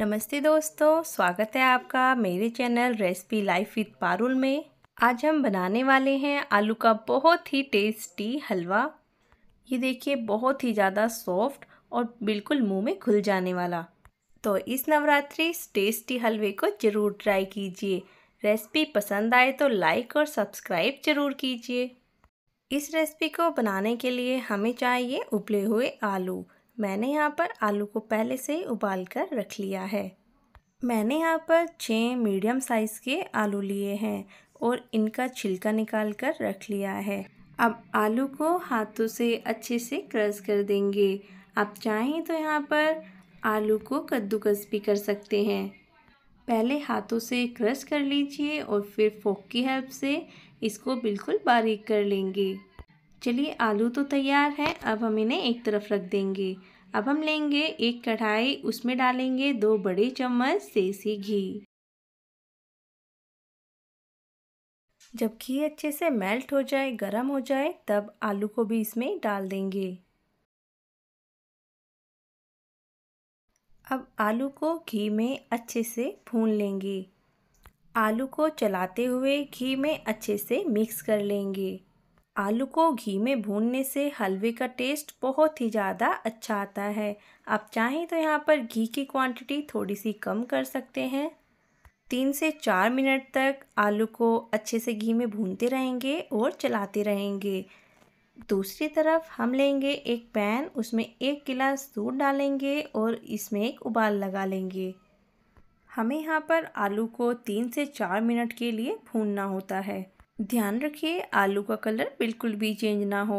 नमस्ते दोस्तों स्वागत है आपका मेरे channel recipe life with Parul में आज हम बनाने वाले हैं आलू का बहुत ही टेस्टी हलवा ये देखिए बहुत ही ज़्यादा सॉफ्ट और बिल्कुल मुंह में घुल जाने वाला तो इस नवरात्रि इस टेस्टी हलवे को ज़रूर ट्राई कीजिए रेसिपी पसंद आए तो लाइक और सब्सक्राइब ज़रूर कीजिए इस रेसिपी को बनाने के लिए हमें चाहिए उबले हुए आलू मैंने यहाँ पर आलू को पहले से ही उबाल कर रख लिया है मैंने यहाँ पर छः मीडियम साइज़ के आलू लिए हैं और इनका छिलका निकाल कर रख लिया है अब आलू को हाथों से अच्छे से क्रश कर देंगे आप चाहें तो यहाँ पर आलू को कद्दूकस भी कर सकते हैं पहले हाथों से क्रश कर लीजिए और फिर फोक की हेल्प से इसको बिल्कुल बारीक कर लेंगे चलिए आलू तो तैयार है अब हम इन्हें एक तरफ रख देंगे अब हम लेंगे एक कढ़ाई उसमें डालेंगे दो बड़े चम्मच देसी घी जब घी अच्छे से मेल्ट हो जाए गर्म हो जाए तब आलू को भी इसमें डाल देंगे अब आलू को घी में अच्छे से भून लेंगे आलू को चलाते हुए घी में अच्छे से मिक्स कर लेंगे आलू को घी में भूनने से हलवे का टेस्ट बहुत ही ज़्यादा अच्छा आता है आप चाहें तो यहाँ पर घी की क्वांटिटी थोड़ी सी कम कर सकते हैं तीन से चार मिनट तक आलू को अच्छे से घी में भूनते रहेंगे और चलाते रहेंगे दूसरी तरफ हम लेंगे एक पैन उसमें एक गिलास दूध डालेंगे और इसमें एक उबाल लगा लेंगे हमें यहाँ पर आलू को तीन से चार मिनट के लिए भूनना होता है ध्यान रखिए आलू का कलर बिल्कुल भी चेंज ना हो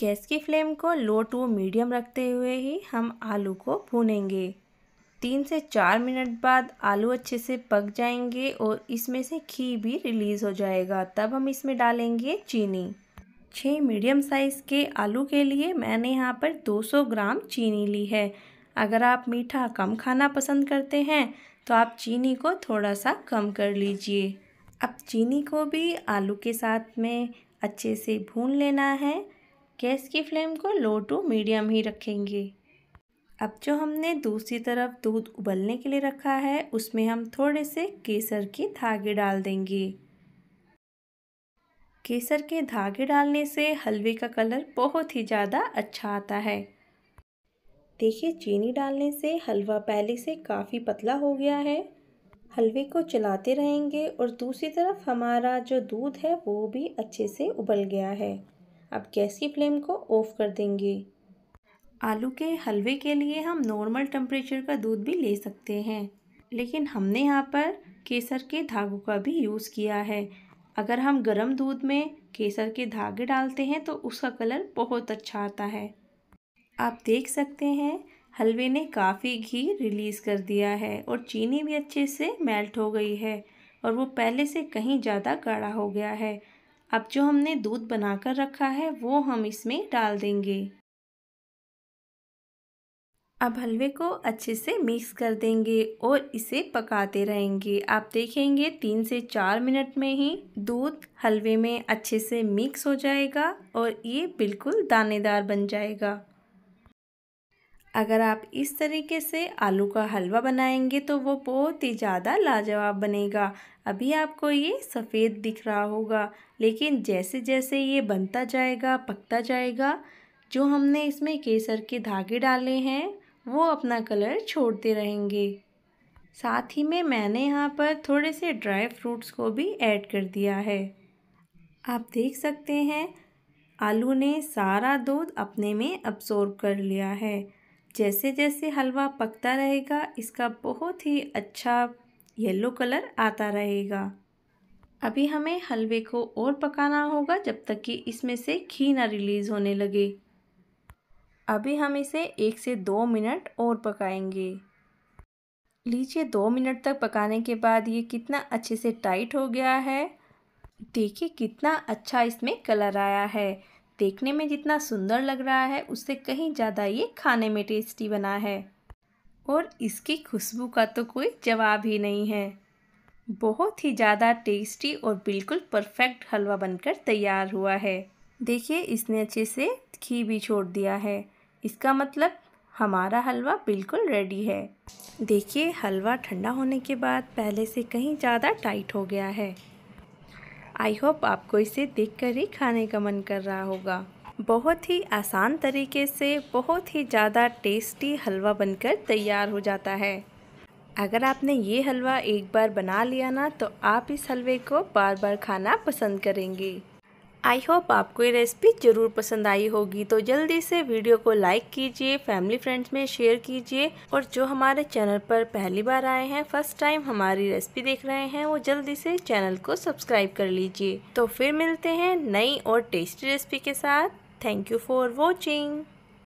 गैस की फ्लेम को लो टू मीडियम रखते हुए ही हम आलू को भूनेंगे तीन से चार मिनट बाद आलू अच्छे से पक जाएंगे और इसमें से घी भी रिलीज़ हो जाएगा तब हम इसमें डालेंगे चीनी छः मीडियम साइज़ के आलू के लिए मैंने यहाँ पर 200 ग्राम चीनी ली है अगर आप मीठा कम खाना पसंद करते हैं तो आप चीनी को थोड़ा सा कम कर लीजिए अब चीनी को भी आलू के साथ में अच्छे से भून लेना है गैस की फ्लेम को लो टू मीडियम ही रखेंगे अब जो हमने दूसरी तरफ दूध उबलने के लिए रखा है उसमें हम थोड़े से केसर के धागे डाल देंगे केसर के धागे डालने से हलवे का कलर बहुत ही ज़्यादा अच्छा आता है देखिए चीनी डालने से हलवा पहले से काफ़ी पतला हो गया है हलवे को चलाते रहेंगे और दूसरी तरफ हमारा जो दूध है वो भी अच्छे से उबल गया है अब गैस की फ्लेम को ऑफ़ कर देंगे आलू के हलवे के लिए हम नॉर्मल टेम्परेचर का दूध भी ले सकते हैं लेकिन हमने यहाँ पर केसर के धागों का भी यूज़ किया है अगर हम गरम दूध में केसर के धागे डालते हैं तो उसका कलर बहुत अच्छा आता है आप देख सकते हैं हलवे ने काफ़ी घी रिलीज़ कर दिया है और चीनी भी अच्छे से मेल्ट हो गई है और वो पहले से कहीं ज़्यादा गाढ़ा हो गया है अब जो हमने दूध बनाकर रखा है वो हम इसमें डाल देंगे अब हलवे को अच्छे से मिक्स कर देंगे और इसे पकाते रहेंगे आप देखेंगे तीन से चार मिनट में ही दूध हलवे में अच्छे से मिक्स हो जाएगा और ये बिल्कुल दानेदार बन जाएगा अगर आप इस तरीके से आलू का हलवा बनाएंगे तो वो बहुत ही ज़्यादा लाजवाब बनेगा अभी आपको ये सफ़ेद दिख रहा होगा लेकिन जैसे जैसे ये बनता जाएगा पकता जाएगा जो हमने इसमें केसर के धागे डाले हैं वो अपना कलर छोड़ते रहेंगे साथ ही में मैंने यहाँ पर थोड़े से ड्राई फ्रूट्स को भी ऐड कर दिया है आप देख सकते हैं आलू ने सारा दूध अपने में अब्सोर्ब कर लिया है जैसे जैसे हलवा पकता रहेगा इसका बहुत ही अच्छा येलो कलर आता रहेगा अभी हमें हलवे को और पकाना होगा जब तक कि इसमें से घी ना रिलीज़ होने लगे अभी हम इसे एक से दो मिनट और पकाएंगे लीजिए दो मिनट तक पकाने के बाद ये कितना अच्छे से टाइट हो गया है देखिए कितना अच्छा इसमें कलर आया है देखने में जितना सुंदर लग रहा है उससे कहीं ज़्यादा ये खाने में टेस्टी बना है और इसकी खुशबू का तो कोई जवाब ही नहीं है बहुत ही ज़्यादा टेस्टी और बिल्कुल परफेक्ट हलवा बनकर तैयार हुआ है देखिए इसने अच्छे से घी भी छोड़ दिया है इसका मतलब हमारा हलवा बिल्कुल रेडी है देखिए हलवा ठंडा होने के बाद पहले से कहीं ज़्यादा टाइट हो गया है आई होप आपको इसे देखकर ही खाने का मन कर रहा होगा बहुत ही आसान तरीके से बहुत ही ज़्यादा टेस्टी हलवा बनकर तैयार हो जाता है अगर आपने ये हलवा एक बार बना लिया ना तो आप इस हलवे को बार बार खाना पसंद करेंगे आई होप आपको ये रेसिपी ज़रूर पसंद आई होगी तो जल्दी से वीडियो को लाइक कीजिए फैमिली फ्रेंड्स में शेयर कीजिए और जो हमारे चैनल पर पहली बार आए हैं फर्स्ट टाइम हमारी रेसिपी देख रहे हैं वो जल्दी से चैनल को सब्सक्राइब कर लीजिए तो फिर मिलते हैं नई और टेस्टी रेसिपी के साथ थैंक यू फॉर वॉचिंग